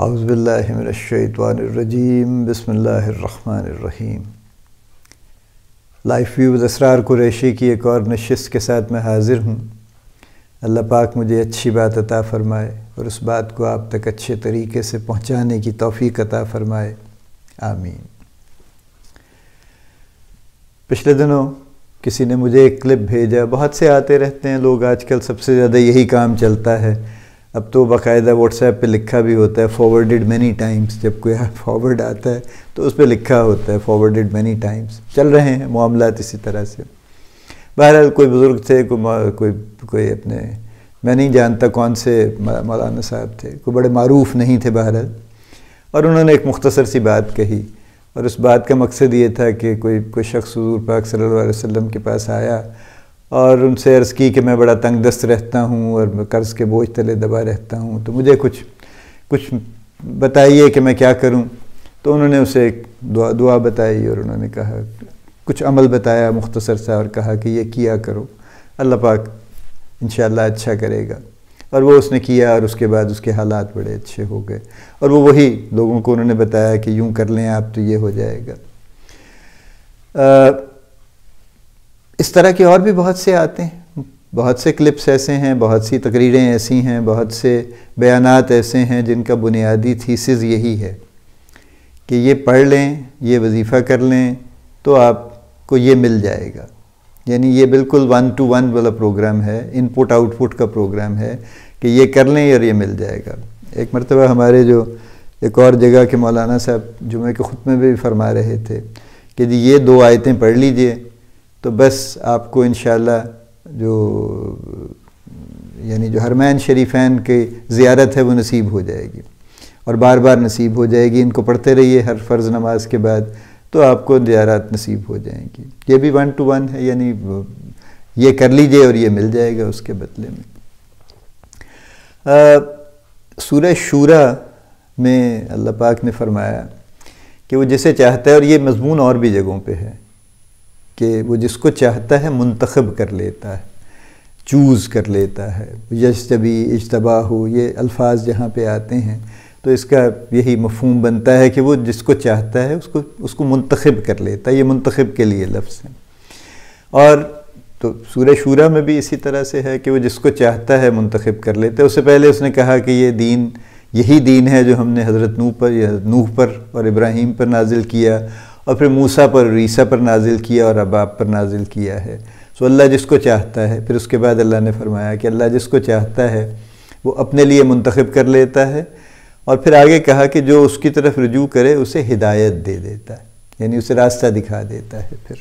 अज़बिल्लिमिनशवानरजीम बसमीम life view असरार Qureshi की एक और नशस्त के साथ मैं हाज़िर हूँ अल्लाह पाक मुझे अच्छी बात अता फ़रमाए और उस बात को आप तक अच्छे तरीके से पहुँचाने की तोफ़ी अता फ़रमाए आमीन पिछले दिनों किसी ने मुझे एक क्लिप भेजा बहुत से आते रहते हैं लोग आजकल सबसे ज़्यादा यही काम चलता है अब तो बाकायदा व्हाट्सएप पे लिखा भी होता है फॉरवर्डेड मैनी टाइम्स जब कोई फॉरवर्ड आता है तो उस पर लिखा होता है फॉरवर्डेड मैनी टाइम्स चल रहे हैं मामला इसी तरह से बहरहाल कोई बुज़ुर्ग थे कोई कोई कोई अपने मैं नहीं जानता कौन से मौलाना साहब थे कोई बड़े मरूफ नहीं थे बहरहाल और उन्होंने एक मुख्तसर सी बात कही और उस बात का मकसद ये था कि कोई कोई शख्स हजूर पाक सल्ला वसम के पास आया और उनसे अर्ज़ की कि मैं बड़ा तंग दस्त रहता हूँ और कर्ज़ के बोझ तले दबा रहता हूँ तो मुझे कुछ कुछ बताइए कि मैं क्या करूँ तो उन्होंने उसे एक दुआ दुआ बताई और उन्होंने कहा कुछ अमल बताया मुख्तसर सा और कहा कि ये किया करो अल्लाह पाक इन अच्छा करेगा और वो उसने किया और उसके बाद उसके हालात बड़े अच्छे हो गए और वो वही लोगों को उन्होंने बताया कि यूँ कर लें आप तो ये हो जाएगा आ, इस तरह के और भी बहुत से आते हैं बहुत से क्लिप्स ऐसे हैं बहुत सी तकरीरें ऐसी हैं बहुत से बयान ऐसे हैं जिनका बुनियादी थीसिस यही है कि ये पढ़ लें ये वजीफ़ा कर लें तो आपको ये मिल जाएगा यानी ये बिल्कुल वन टू वन वाला प्रोग्राम है इनपुट आउटपुट का प्रोग्राम है कि ये कर लें और ये मिल जाएगा एक मरतबा हमारे जो एक और जगह के मौलाना साहब जुमे के ख़ुद में भी फरमा रहे थे कि जी ये दो आयतें पढ़ लीजिए तो बस आपको इन जो यानी जो हरमैन शरीफान के ज़्यारत है वो नसीब हो जाएगी और बार बार नसीब हो जाएगी इनको पढ़ते रहिए हर फ़र्ज़ नमाज के बाद तो आपको ज़्यारत नसीब हो जाएंगी ये भी वन टू वन है यानी ये कर लीजिए और ये मिल जाएगा उसके बदले में सूर शूरा में अल्लाह पाक ने फरमाया कि वो जिसे चाहता है और ये मजमून और भी जगहों पे है कि वो जिसको चाहता है मुंतखब कर लेता है चूज़ कर लेता है यजतबी इजतबा हो ये अल्फाज जहाँ पे आते हैं तो इसका यही मफहम बनता है कि वो जिसको चाहता है उसको उसको मुंतखब कर लेता है ये मुंतखब के लिए लफ्ज़ हैं और तो सूर्य शूरा में भी इसी तरह से है कि वो जिसको चाहता है मुंतखब कर लेता है उससे पहले उसने कहा कि ये दीन यही दीन है जो हमने हज़रत नूह पर या नूह पर और इब्राहिम पर नाजिल किया और फिर मूसा पर ईसा पर नाजिल किया और अबाब पर नाजिल किया है सो अल्लाह जिसको चाहता है फिर उसके बाद अल्लाह ने फरमाया कि अल्लाह जिसको चाहता है वो अपने लिए मुंतखब कर लेता है और फिर आगे कहा कि जो उसकी तरफ रजू करे उसे हिदायत दे देता है यानी उसे रास्ता दिखा देता है फिर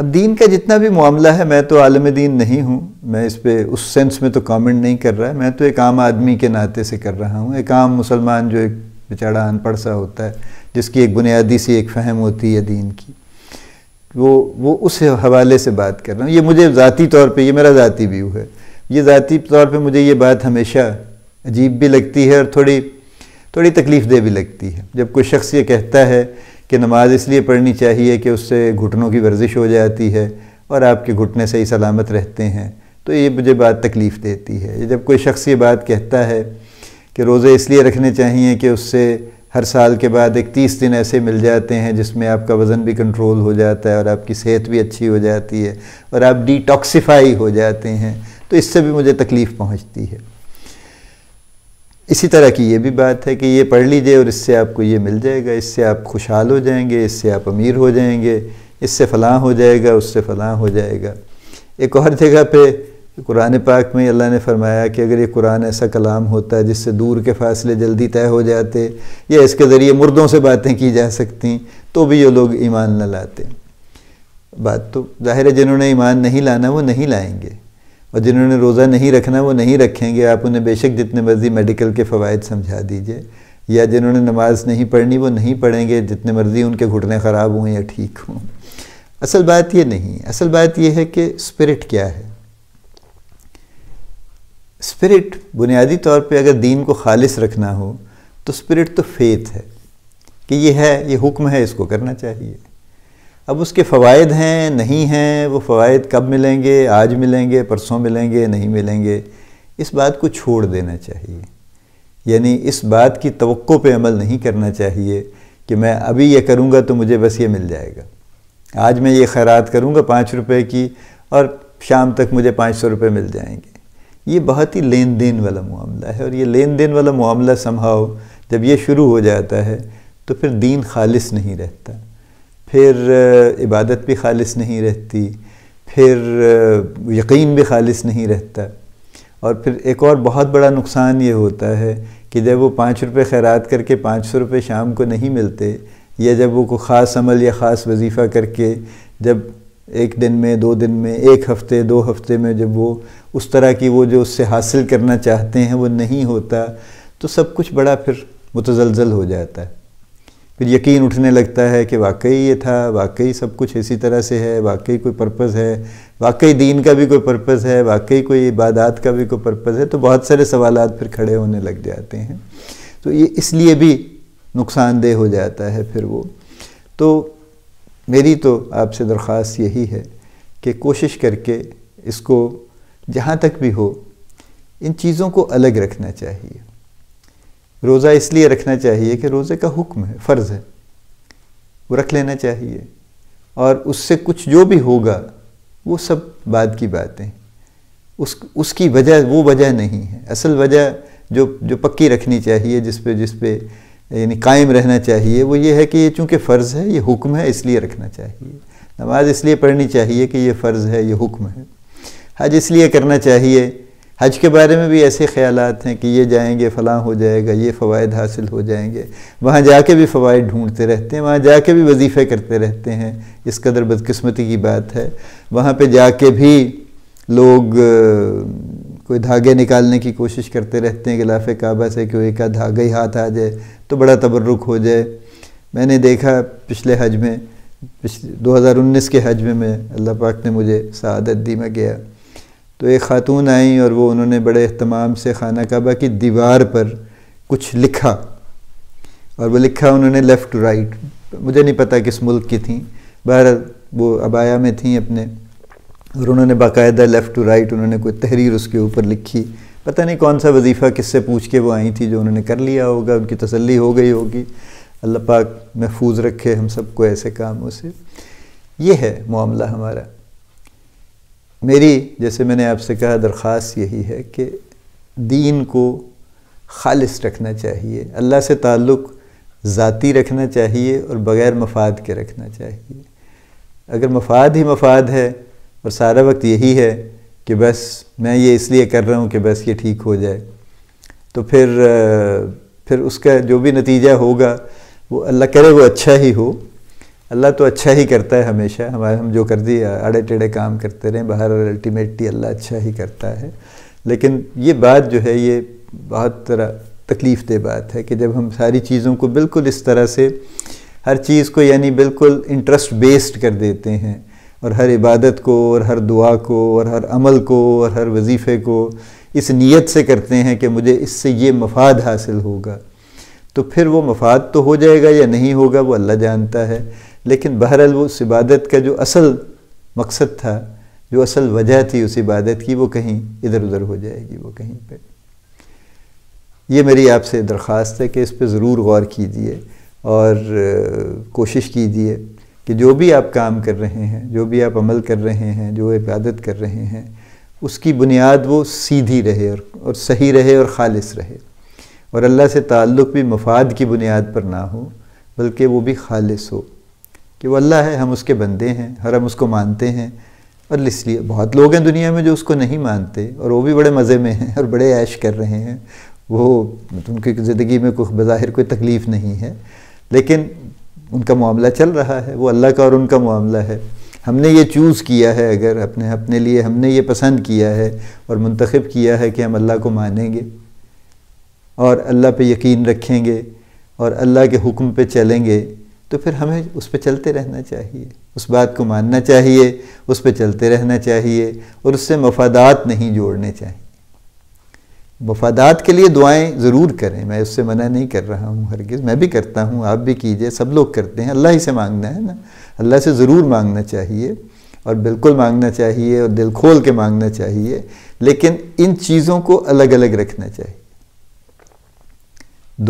अब दीन का जितना भी मामला है मैं तो आलम दीन नहीं हूँ मैं इस पर उस सेंस में तो कमेंट नहीं कर रहा है मैं तो एक आम आदमी के नाते से कर रहा हूँ एक आम मुसलमान जो एक बेचारा अनपढ़ सा होता है जिसकी एक बुनियादी सी एक फहम होती है दीन की वो वो उस हवाले से बात कर रहा हूँ ये मुझे ज़ाती तौर पे ये मेरा ज़ाती व्यू है ये ज़ाती तौर पे मुझे ये बात हमेशा अजीब भी लगती है और थोड़ी थोड़ी तकलीफ़ दे भी लगती है जब कोई शख्स ये कहता है कि नमाज़ इसलिए पढ़नी चाहिए कि उससे घुटनों की वर्जिश हो जाती है और आपके घुटने सही सलामत रहते हैं तो ये मुझे बात तकलीफ़ देती है जब कोई शख्स ये बात कहता है कि रोज़े इसलिए रखने चाहिए कि उससे हर साल के बाद एक तीस दिन ऐसे मिल जाते हैं जिसमें आपका वज़न भी कंट्रोल हो जाता है और आपकी सेहत भी अच्छी हो जाती है और आप डिटॉक्सिफाई हो जाते हैं तो इससे भी मुझे तकलीफ़ पहुंचती है इसी तरह की ये भी बात है कि ये पढ़ लीजिए और इससे आपको ये मिल जाएगा इससे आप खुशहाल हो जाएंगे इससे आप अमीर हो जाएंगे इससे फ़लाँ हो जाएगा उससे फ़लाँ हो जाएगा एक और जगह पर कुरान पाक में अल्लाह ने फरमाया कि अगर ये कुरान ऐसा कलाम होता है जिससे दूर के फासले जल्दी तय हो जाते या इसके ज़रिए मुर्दों से बातें की जा सकती तो भी ये लोग ईमान न लाते बात तो ज़ाहिर है जिन्होंने ईमान नहीं लाना वो नहीं लाएंगे और जिन्होंने रोज़ा नहीं रखना वो नहीं रखेंगे आप उन्हें बेशक जितने मर्ज़ी मेडिकल के फ़वाद समझा दीजिए या जिन्होंने नमाज नहीं पढ़नी वो नहीं पढ़ेंगे जितने मर्ज़ी उनके घुटने ख़राब हों या ठीक हों असल बात ये नहीं असल बात यह है कि स्पिरिट क्या है स्पिरिट बुनियादी तौर पे अगर दीन को खालिस रखना हो तो स्पिरिट तो फेथ है कि ये है ये हुक्म है इसको करना चाहिए अब उसके फ़वाद हैं नहीं हैं वो फ़वाद कब मिलेंगे आज मिलेंगे परसों मिलेंगे नहीं मिलेंगे इस बात को छोड़ देना चाहिए यानी इस बात की तो पे अमल नहीं करना चाहिए कि मैं अभी ये करूँगा तो मुझे बस ये मिल जाएगा आज मैं ये खैरात करूँगा पाँच रुपये की और शाम तक मुझे पाँच सौ रुपये मिल जाएंगे ये बहुत ही लेन देन वाला मामला है और ये लेन देन वाला मामला संभाव जब ये शुरू हो जाता है तो फिर दीन खालिस नहीं रहता फिर इबादत भी खालिस नहीं रहती फिर यकीन भी खालिस नहीं रहता और फिर एक और बहुत बड़ा नुकसान ये होता है कि जब वो पाँच रुपये खैरात करके पाँच सौ रुपये शाम को नहीं मिलते या जब वो को ख़ास अमल या ख़ास वजीफ़ा करके जब एक दिन में दो दिन में एक हफ्ते दो हफ्ते में जब वो उस तरह की वो जो उससे हासिल करना चाहते हैं वो नहीं होता तो सब कुछ बड़ा फिर मुतजलजल हो जाता है फिर यकीन उठने लगता है कि वाकई ये था वाकई सब कुछ इसी तरह से है वाकई कोई पर्पज़ है वाकई दीन का भी कोई पर्पज़ है वाकई कोई इबादत का भी कोई पर्पज़ है तो बहुत सारे सवाल फिर खड़े होने लग जाते हैं तो ये इसलिए भी नुकसानदेह हो जाता है फिर वो तो मेरी तो आपसे दरख्वास्त यही है कि कोशिश करके इसको जहाँ तक भी हो इन चीज़ों को अलग रखना चाहिए रोज़ा इसलिए रखना चाहिए कि रोज़े का हुक्म है फ़र्ज़ है वो रख लेना चाहिए और उससे कुछ जो भी होगा वो सब बाद की बातें उस उसकी वजह वो वजह नहीं है असल वजह जो जो पक्की रखनी चाहिए जिस पे जिस पे यानी कायम रहना चाहिए वो ये है कि ये चूँकि फ़र्ज़ है ये हुक्म है इसलिए रखना चाहिए नमाज इसलिए पढ़नी चाहिए कि ये फ़र्ज़ है ये हुक्म है हज इसलिए करना चाहिए हज के बारे में भी ऐसे ख्याल हैं कि ये जाएंगे फ़लाँ हो जाएगा ये फ़वाद हासिल हो जाएंगे वहाँ जाके भी फ़वाद ढूंढते रहते हैं वहाँ जाके भी वजीफ़े करते रहते हैं इस कदर बदकस्मती की बात है वहाँ पे जाके भी लोग कोई धागे निकालने की कोशिश करते रहते हैं गिलाफ काबा से कोई एक धागा ही हाथ आ जाए तो बड़ा तबरुक हो जाए मैंने देखा पिछले हज में पिछले 2019 के हज में मैं अल्लाह पाक ने मुझे शहादत दी मैं गया तो एक ख़ातून आई और वो उन्होंने बड़े अहतमाम से खाना काबा की दीवार पर कुछ लिखा और वो लिखा उन्होंने लेफ़्ट टू राइट मुझे नहीं पता किस मुल्क की थी बहर वो अबाया में थी अपने और उन्होंने बाकायदा लेफ़्ट टू राइट उन्होंने कोई तहरीर उसके ऊपर लिखी पता नहीं कौन सा वजीफ़ा किससे पूछ के वो आई थी जो उन्होंने कर लिया होगा उनकी तसल्ली हो गई होगी अल्लाह पाक महफूज रखे हम सबको ऐसे कामों से ये है मामला हमारा मेरी जैसे मैंने आपसे कहा दरख्वास यही है कि दीन को खालिस रखना चाहिए अल्लाह से ताल्लुक़ ज़ाती रखना चाहिए और बग़ैर मफाद के रखना चाहिए अगर मफाद ही मफाद है और सारा वक्त यही है कि बस मैं ये इसलिए कर रहा हूँ कि बस ये ठीक हो जाए तो फिर फिर उसका जो भी नतीजा होगा वो अल्लाह करे वो अच्छा ही हो अल्लाह तो अच्छा ही करता है हमेशा हमारे हम जो कर दिए आड़े टेढ़े काम करते रहें बाहर अल्टीमेटली अल्लाह अच्छा ही करता है लेकिन ये बात जो है ये बहुत तरह तकलीफ़ दे बात है कि जब हम सारी चीज़ों को बिल्कुल इस तरह से हर चीज़ को यानी बिल्कुल इंटरेस्ट बेस्ड कर देते हैं और हर इबादत को और हर दुआ को और हर अमल को और हर वजीफ़े को इस नीयत से करते हैं कि मुझे इससे ये मफाद हासिल होगा तो फिर वो मफाद तो हो जाएगा या नहीं होगा वो अल्लाह जानता है लेकिन बहरहाल वो उस इबादत का जो असल मकसद था जो असल वजह थी उस इबादत की वो कहीं इधर उधर हो जाएगी वो कहीं पर ये मेरी आपसे दरख्वास्त है कि इस पर ज़रूर गौर कीजिए और कोशिश कीजिए कि जो भी आप काम कर रहे हैं जो भी आप अमल कर रहे हैं जो इबादत कर रहे हैं उसकी बुनियाद वो सीधी रहे और, और सही रहे और खालस रहे और अल्लाह से ताल्लुक़ भी मफाद की बुनियाद पर ना हो बल्कि वो भी खालस हो कि वो अल्लाह है हम उसके बंदे हैं हर हम उसको मानते हैं और इसलिए बहुत लोग हैं दुनिया में जो उसको नहीं मानते और वो भी बड़े मज़े में हैं और बड़े ऐश कर रहे हैं वो मतलब उनकी ज़िंदगी में कुछ बज़ाहिर कोई तकलीफ़ नहीं है लेकिन उनका मामला चल रहा है वो अल्लाह का और उनका मामला है हमने ये चूज़ किया है अगर अपने अपने लिए हमने ये पसंद किया है और मंतखब किया है कि हम अल्लाह को मानेंगे और अल्लाह पे यकीन रखेंगे और अल्लाह के हुक्म पे चलेंगे तो फिर हमें उस पर चलते रहना चाहिए उस बात को मानना चाहिए उस पर चलते रहना चाहिए और उससे मफादात नहीं जोड़ने चाहिए मफादात के लिए दुआएं ज़रूर करें मैं उससे मना नहीं कर रहा हूँ हरगिज़ मैं भी करता हूँ आप भी कीजिए सब लोग करते हैं अल्लाह ही से मांगना है ना अल्लाह से ज़रूर मांगना चाहिए और बिल्कुल मांगना चाहिए और दिल खोल के मांगना चाहिए लेकिन इन चीज़ों को अलग अलग रखना चाहिए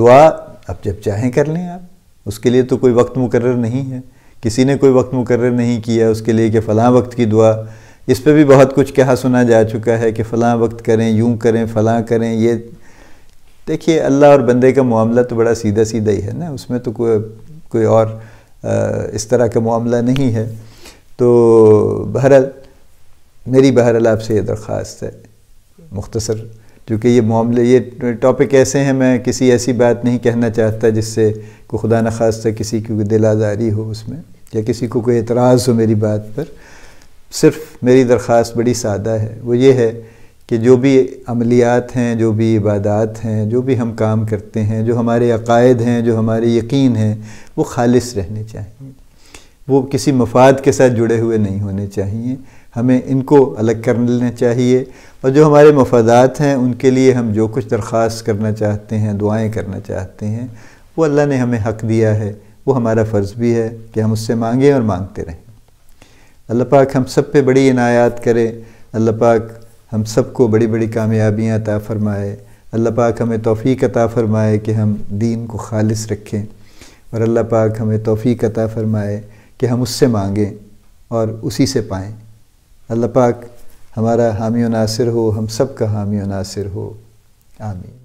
दुआ आप जब चाहें कर लें आप उसके लिए तो कोई वक्त मुकर नहीं है किसी ने कोई वक्त मुकर नहीं किया उसके लिए कि फ़लाँ वक्त की दुआ इस पर भी बहुत कुछ कहा सुना जा चुका है कि फ़लाँ वक्त करें यूँ करें फ़लाँ करें ये देखिए अल्लाह और बंदे का मामला तो बड़ा सीधा सीधा ही है ना उसमें तो कोई कोई और आ, इस तरह का मामला नहीं है तो बहरहाल मेरी बहरहाल आपसे ये दरख्वास्त है मुख्तसर क्योंकि ये मामले ये टॉपिक ऐसे हैं मैं किसी ऐसी बात नहीं कहना चाहता जिससे को खुदा न खास्ता किसी की दिल आज़ारी हो उसमें या किसी को कोई एतराज़ हो मेरी बात पर सिर्फ मेरी दरख्वास्त बड़ी सादा है वो ये है कि जो भी अमलियात हैं जो भी इबादत हैं जो भी हम काम करते हैं जो हमारे अकायद हैं जो हमारे यकीन हैं वो खालिस रहने चाहिए वो किसी मफाद के साथ जुड़े हुए नहीं होने चाहिए हमें इनको अलग कर लेना चाहिए और जो हमारे मफादात हैं उनके लिए हम जो कुछ दरख्वास्त करना चाहते हैं दुआएं करना चाहते हैं वो अल्लाह ने हमें हक़ दिया है वो हमारा फ़र्ज़ भी है कि हम उससे मांगें और मांगते रहें अल्लाह पाक हम सब पे बड़ी इनायात करे अल्लाह पाक हम सब को बड़ी बड़ी कामयाबियाँ अता फ़रमाए अल्लाह पाक हमें तोफ़ी अता फ़रमाए कि हम दीन को खालिस रखें और अल्लाह पाक हमें तोफ़ी अता फ़रमाए कि हम उससे मांगें और उसी से पाएँ अल्लाह पाक हमारा हामी नासिर हो हम सब का हामी नासिर हो आमीन